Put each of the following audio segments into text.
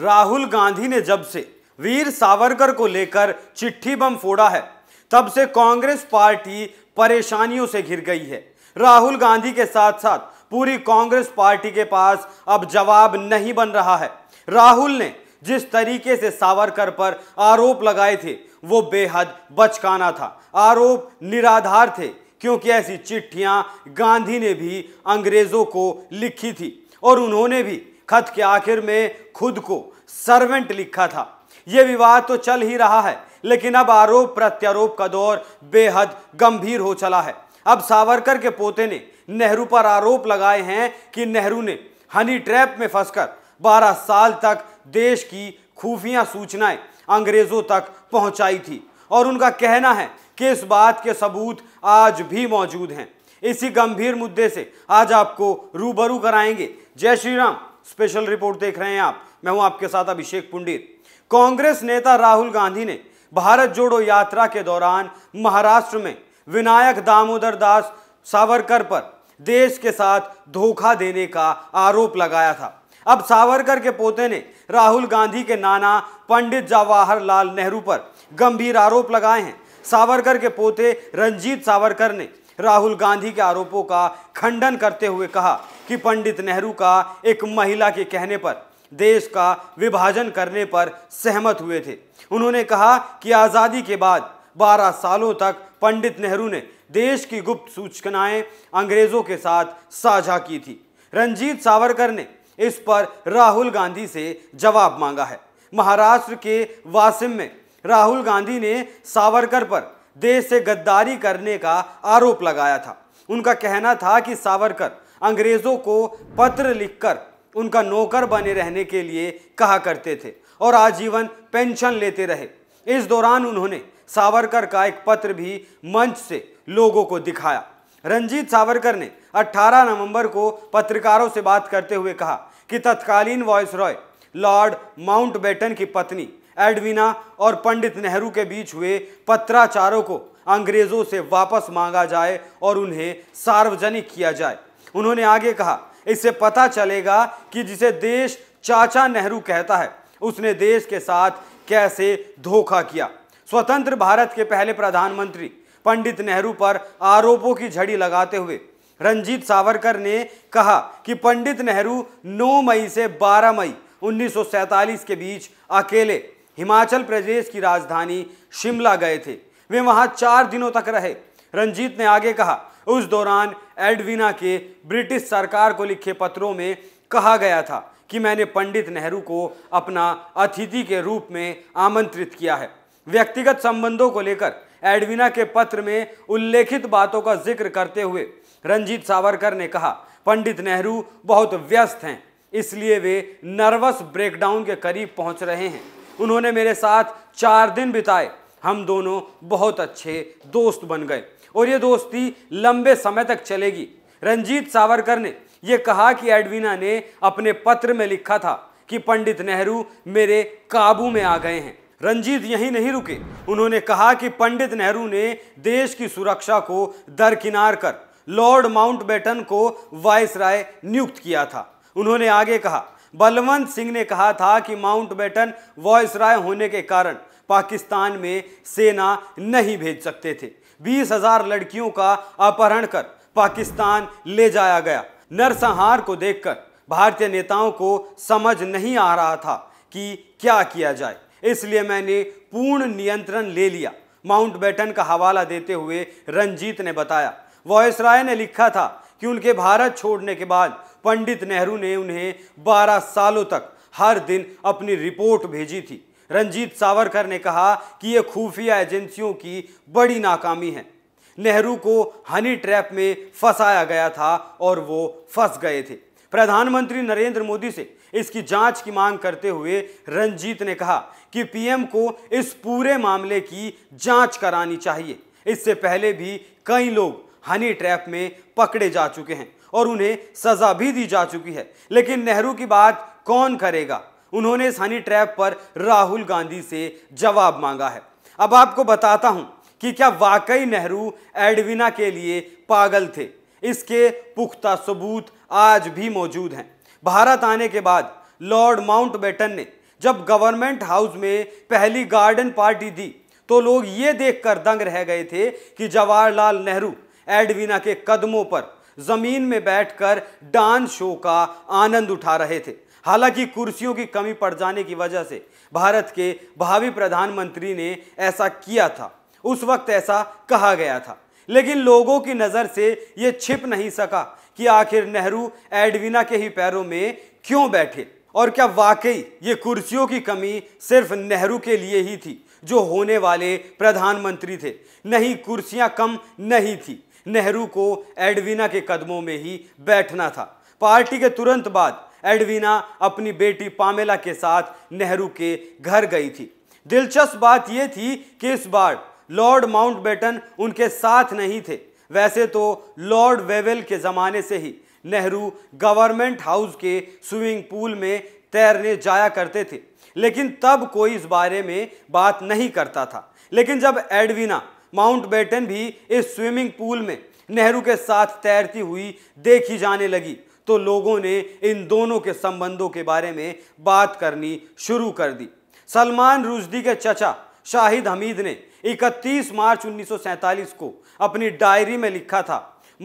राहुल गांधी ने जब से वीर सावरकर को लेकर चिट्ठी बम फोड़ा है तब से कांग्रेस पार्टी परेशानियों से घिर गई है राहुल गांधी के साथ साथ पूरी कांग्रेस पार्टी के पास अब जवाब नहीं बन रहा है राहुल ने जिस तरीके से सावरकर पर आरोप लगाए थे वो बेहद बचकाना था आरोप निराधार थे क्योंकि ऐसी चिट्ठियां गांधी ने भी अंग्रेजों को लिखी थी और उन्होंने भी खत के आखिर में खुद को सर्वेंट लिखा था ये विवाद तो चल ही रहा है लेकिन अब आरोप प्रत्यारोप का दौर बेहद गंभीर हो चला है अब सावरकर के पोते ने नेहरू पर आरोप लगाए हैं कि नेहरू ने हनी ट्रैप में फंसकर 12 साल तक देश की खुफिया सूचनाएं अंग्रेजों तक पहुंचाई थी और उनका कहना है कि इस बात के सबूत आज भी मौजूद हैं इसी गंभीर मुद्दे से आज आपको रूबरू कराएंगे जय श्री राम स्पेशल रिपोर्ट देख रहे हैं आप मैं हूं आपके साथ अभिषेक पुंडित कांग्रेस नेता राहुल गांधी ने भारत जोड़ो यात्रा के दौरान महाराष्ट्र में विनायक दामोदर दास सावरकर पर देश के साथ धोखा देने का आरोप लगाया था अब सावरकर के पोते ने राहुल गांधी के नाना पंडित जवाहरलाल नेहरू पर गंभीर आरोप लगाए हैं सावरकर के पोते रंजीत सावरकर ने राहुल गांधी के आरोपों का खंडन करते हुए कहा कि पंडित नेहरू का एक महिला के कहने पर देश का विभाजन करने पर सहमत हुए थे उन्होंने कहा कि आज़ादी के बाद 12 सालों तक पंडित नेहरू ने देश की गुप्त सूचनाएं अंग्रेज़ों के साथ साझा की थी रंजीत सावरकर ने इस पर राहुल गांधी से जवाब मांगा है महाराष्ट्र के वासिम में राहुल गांधी ने सावरकर पर देश से गद्दारी करने का आरोप लगाया था उनका कहना था कि सावरकर अंग्रेज़ों को पत्र लिखकर उनका नौकर बने रहने के लिए कहा करते थे और आजीवन पेंशन लेते रहे इस दौरान उन्होंने सावरकर का एक पत्र भी मंच से लोगों को दिखाया रंजीत सावरकर ने 18 नवंबर को पत्रकारों से बात करते हुए कहा कि तत्कालीन वॉयस रॉय लॉर्ड माउंटबेटन की पत्नी एडविना और पंडित नेहरू के बीच हुए पत्राचारों को अंग्रेज़ों से वापस मांगा जाए और उन्हें सार्वजनिक किया जाए उन्होंने आगे कहा इससे पता चलेगा कि जिसे देश चाचा नेहरू कहता है उसने देश के साथ कैसे धोखा किया स्वतंत्र भारत के पहले प्रधानमंत्री पंडित नेहरू पर आरोपों की झड़ी लगाते हुए रंजीत सावरकर ने कहा कि पंडित नेहरू 9 मई से 12 मई 1947 के बीच अकेले हिमाचल प्रदेश की राजधानी शिमला गए थे वे वहां चार दिनों तक रहे रंजीत ने आगे कहा उस दौरान एडविना के ब्रिटिश सरकार को लिखे पत्रों में कहा गया था कि मैंने पंडित नेहरू को अपना अतिथि के रूप में आमंत्रित किया है व्यक्तिगत संबंधों को लेकर एडविना के पत्र में उल्लेखित बातों का जिक्र करते हुए रंजीत सावरकर ने कहा पंडित नेहरू बहुत व्यस्त हैं इसलिए वे नर्वस ब्रेकडाउन के करीब पहुंच रहे हैं उन्होंने मेरे साथ चार दिन बिताए हम दोनों बहुत अच्छे दोस्त बन गए और ये दोस्ती लंबे समय तक चलेगी रंजीत सावरकर ने यह कहा कि एडविना ने अपने पत्र में लिखा था कि पंडित नेहरू मेरे काबू में आ गए हैं रंजीत यहीं नहीं रुके उन्होंने कहा कि पंडित नेहरू ने देश की सुरक्षा को दरकिनार कर लॉर्ड माउंटबेटन को वायसराय नियुक्त किया था उन्होंने आगे कहा बलवंत सिंह ने कहा था कि माउंटबेटन राय होने के कारण पाकिस्तान में सेना नहीं भेज सकते थे बीस हजार लड़कियों का अपहरण कर पाकिस्तान ले जाया गया नरसंहार को देखकर भारतीय नेताओं को समझ नहीं आ रहा था कि क्या किया जाए इसलिए मैंने पूर्ण नियंत्रण ले लिया माउंट बैटन का हवाला देते हुए रंजीत ने बताया वॉयस राय ने लिखा था कि उनके भारत छोड़ने के बाद पंडित नेहरू ने उन्हें 12 सालों तक हर दिन अपनी रिपोर्ट भेजी थी रंजीत सावरकर ने कहा कि ये खुफिया एजेंसियों की बड़ी नाकामी है नेहरू को हनी ट्रैप में फंसाया गया था और वो फंस गए थे प्रधानमंत्री नरेंद्र मोदी से इसकी जांच की मांग करते हुए रंजीत ने कहा कि पीएम को इस पूरे मामले की जांच करानी चाहिए इससे पहले भी कई लोग हनी ट्रैप में पकड़े जा चुके हैं और उन्हें सजा भी दी जा चुकी है लेकिन नेहरू की बात कौन करेगा उन्होंने इस हनी ट्रैप पर राहुल गांधी से जवाब मांगा है अब आपको बताता हूं कि क्या वाकई नेहरू एडविना के लिए पागल थे इसके पुख्ता सबूत आज भी मौजूद हैं भारत आने के बाद लॉर्ड माउंटबेटन ने जब गवर्नमेंट हाउस में पहली गार्डन पार्टी दी तो लोग ये देखकर दंग रह गए थे कि जवाहरलाल नेहरू एडविना के कदमों पर जमीन में बैठकर डांस शो का आनंद उठा रहे थे हालांकि कुर्सियों की कमी पड़ जाने की वजह से भारत के भावी प्रधानमंत्री ने ऐसा किया था उस वक्त ऐसा कहा गया था लेकिन लोगों की नज़र से ये छिप नहीं सका कि आखिर नेहरू एडविना के ही पैरों में क्यों बैठे और क्या वाकई ये कुर्सियों की कमी सिर्फ नेहरू के लिए ही थी जो होने वाले प्रधानमंत्री थे नहीं कुर्सियां कम नहीं थी नेहरू को एडविना के कदमों में ही बैठना था पार्टी के तुरंत बाद एडविना अपनी बेटी पामेला के साथ नेहरू के घर गई थी दिलचस्प बात यह थी कि इस बार लॉर्ड माउंटबेटन उनके साथ नहीं थे वैसे तो लॉर्ड वेवेल के ज़माने से ही नेहरू गवर्नमेंट हाउस के स्विमिंग पूल में तैरने जाया करते थे लेकिन तब कोई इस बारे में बात नहीं करता था लेकिन जब एडविना माउंटबेटन भी इस स्विमिंग पूल में नेहरू के साथ तैरती हुई देखी जाने लगी तो लोगों ने इन दोनों के संबंधों के बारे में बात करनी शुरू कर दी सलमान रुजदी के चचा शाहिद हमीद ने 31 मार्च 1947 को अपनी डायरी में लिखा था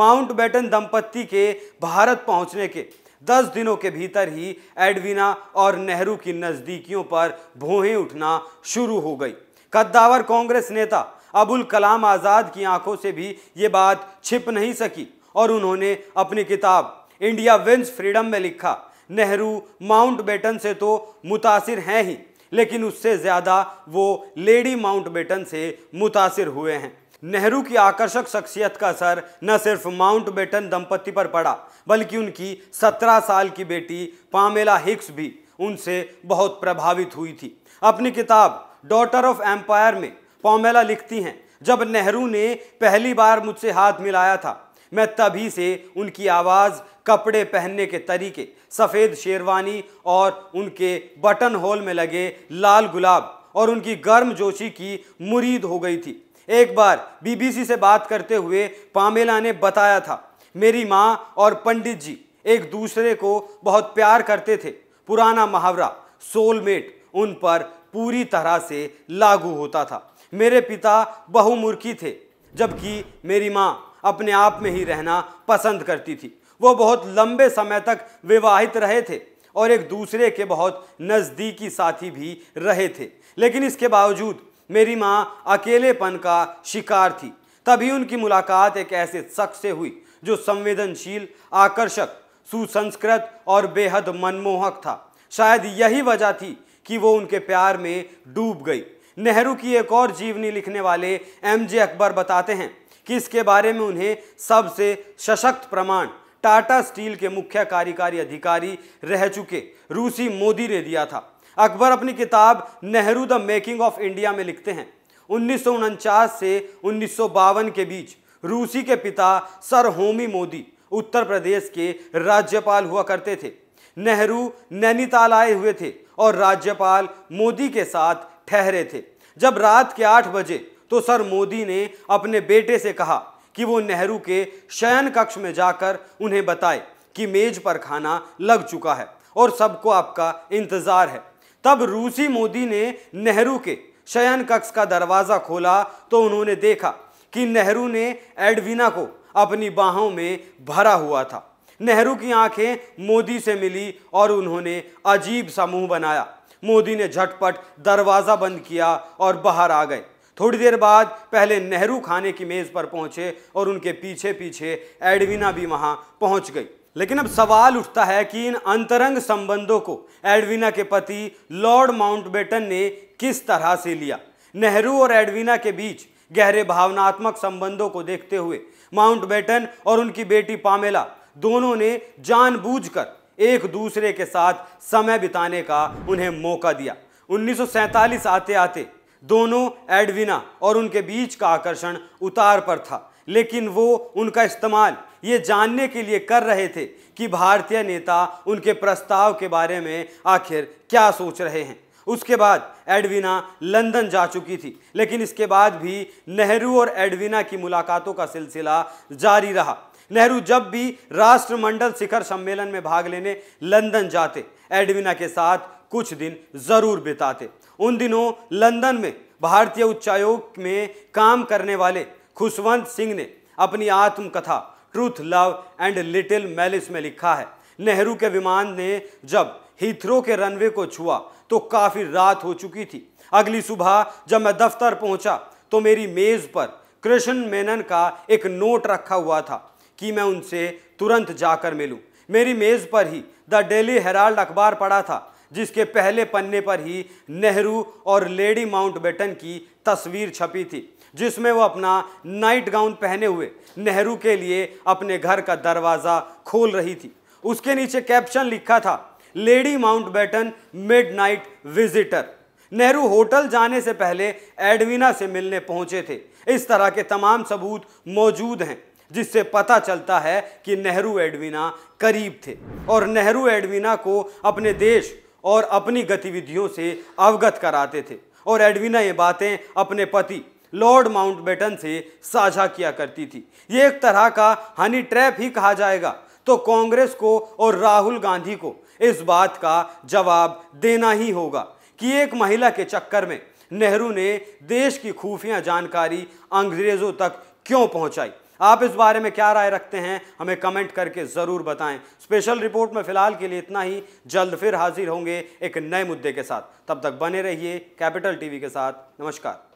माउंट बैटन दंपत्ति के भारत पहुंचने के दस दिनों के भीतर ही एडविना और नेहरू की नज़दीकियों पर भोहें उठना शुरू हो गई कद्दावर कांग्रेस नेता अबुल कलाम आज़ाद की आंखों से भी ये बात छिप नहीं सकी और उन्होंने अपनी किताब इंडिया विंस फ्रीडम में लिखा नेहरू माउंट बेटन से तो मुतासिर हैं ही लेकिन उससे ज़्यादा वो लेडी माउंट बेटन से मुतासिर हुए हैं नेहरू की आकर्षक शख्सियत का असर न सिर्फ माउंट बेटन दंपति पर पड़ा बल्कि उनकी सत्रह साल की बेटी पामेला हिक्स भी उनसे बहुत प्रभावित हुई थी अपनी किताब डॉटर ऑफ एम्पायर में पामेला लिखती हैं जब नेहरू ने पहली बार मुझसे हाथ मिलाया था मैं तभी से उनकी आवाज़ कपड़े पहनने के तरीके सफ़ेद शेरवानी और उनके बटन होल में लगे लाल गुलाब और उनकी गर्म जोशी की मुरीद हो गई थी एक बार बीबीसी से बात करते हुए पामेला ने बताया था मेरी माँ और पंडित जी एक दूसरे को बहुत प्यार करते थे पुराना मुहावरा सोलमेट उन पर पूरी तरह से लागू होता था मेरे पिता बहुमूर्खी थे जबकि मेरी माँ अपने आप में ही रहना पसंद करती थी वो बहुत लंबे समय तक विवाहित रहे थे और एक दूसरे के बहुत नज़दीकी साथी भी रहे थे लेकिन इसके बावजूद मेरी माँ अकेलेपन का शिकार थी तभी उनकी मुलाकात एक ऐसे शख्स से हुई जो संवेदनशील आकर्षक सुसंस्कृत और बेहद मनमोहक था शायद यही वजह थी कि वो उनके प्यार में डूब गई नेहरू की एक और जीवनी लिखने वाले एम जे अकबर बताते हैं कि इसके बारे में उन्हें सबसे सशक्त प्रमाण टाटा स्टील के मुख्य कार्यकारी अधिकारी रह चुके रूसी मोदी ने दिया था अकबर अपनी किताब Nehru the making of India में लिखते हैं उन्नीस से उन्नीस के बीच रूसी के पिता सर होमी मोदी उत्तर प्रदेश के राज्यपाल हुआ करते थे नेहरू नैनीताल आए हुए थे और राज्यपाल मोदी के साथ ठहरे थे जब रात के आठ बजे तो सर मोदी ने अपने बेटे से कहा कि वो नेहरू के शयन कक्ष में जाकर उन्हें बताए कि मेज पर खाना लग चुका है और सबको आपका इंतजार है तब रूसी मोदी ने नेहरू के शयन कक्ष का दरवाज़ा खोला तो उन्होंने देखा कि नेहरू ने एडविना को अपनी बाहों में भरा हुआ था नेहरू की आंखें मोदी से मिली और उन्होंने अजीब समूह बनाया मोदी ने झटपट दरवाज़ा बंद किया और बाहर आ गए थोड़ी देर बाद पहले नेहरू खाने की मेज़ पर पहुंचे और उनके पीछे पीछे एडविना भी वहां पहुंच गई लेकिन अब सवाल उठता है कि इन अंतरंग संबंधों को एडविना के पति लॉर्ड माउंटबेटन ने किस तरह से लिया नेहरू और एडविना के बीच गहरे भावनात्मक संबंधों को देखते हुए माउंटबेटन और उनकी बेटी पामेला दोनों ने जानबूझकर एक दूसरे के साथ समय बिताने का उन्हें मौका दिया उन्नीस आते आते दोनों एडविना और उनके बीच का आकर्षण उतार पर था लेकिन वो उनका इस्तेमाल ये जानने के लिए कर रहे थे कि भारतीय नेता उनके प्रस्ताव के बारे में आखिर क्या सोच रहे हैं उसके बाद एडविना लंदन जा चुकी थी लेकिन इसके बाद भी नेहरू और एडविना की मुलाकातों का सिलसिला जारी रहा नेहरू जब भी राष्ट्रमंडल शिखर सम्मेलन में भाग लेने लंदन जाते एडविना के साथ कुछ दिन ज़रूर बिताते उन दिनों लंदन में भारतीय उच्चायोग में काम करने वाले खुशवंत सिंह ने अपनी आत्मकथा truth love and little malice में लिखा है नेहरू के विमान ने जब हीथ्रो के रनवे को छुआ तो काफ़ी रात हो चुकी थी अगली सुबह जब मैं दफ्तर पहुंचा तो मेरी मेज़ पर कृष्ण मेनन का एक नोट रखा हुआ था कि मैं उनसे तुरंत जाकर मिलूं। मेरी मेज़ पर ही द डेली हेराल्ड अखबार पड़ा था जिसके पहले पन्ने पर ही नेहरू और लेडी माउंटबेटन की तस्वीर छपी थी जिसमें वो अपना नाइट गाउन पहने हुए नेहरू के लिए अपने घर का दरवाज़ा खोल रही थी उसके नीचे कैप्शन लिखा था Lady Mountbatten midnight visitor Nehru hotel जाने से पहले एडविना से मिलने पहुंचे थे इस तरह के तमाम सबूत मौजूद हैं जिससे पता चलता है कि नेहरू एडविना करीब थे और नेहरू एडविना को अपने देश और अपनी गतिविधियों से अवगत कराते थे और एडविना ये बातें अपने पति लॉर्ड माउंटबेटन से साझा किया करती थी ये एक तरह का हनी ट्रैप ही कहा जाएगा तो कांग्रेस को और राहुल गांधी को इस बात का जवाब देना ही होगा कि एक महिला के चक्कर में नेहरू ने देश की खुफिया जानकारी अंग्रेज़ों तक क्यों पहुंचाई आप इस बारे में क्या राय रखते हैं हमें कमेंट करके ज़रूर बताएं स्पेशल रिपोर्ट में फ़िलहाल के लिए इतना ही जल्द फिर हाजिर होंगे एक नए मुद्दे के साथ तब तक बने रहिए कैपिटल टीवी के साथ नमस्कार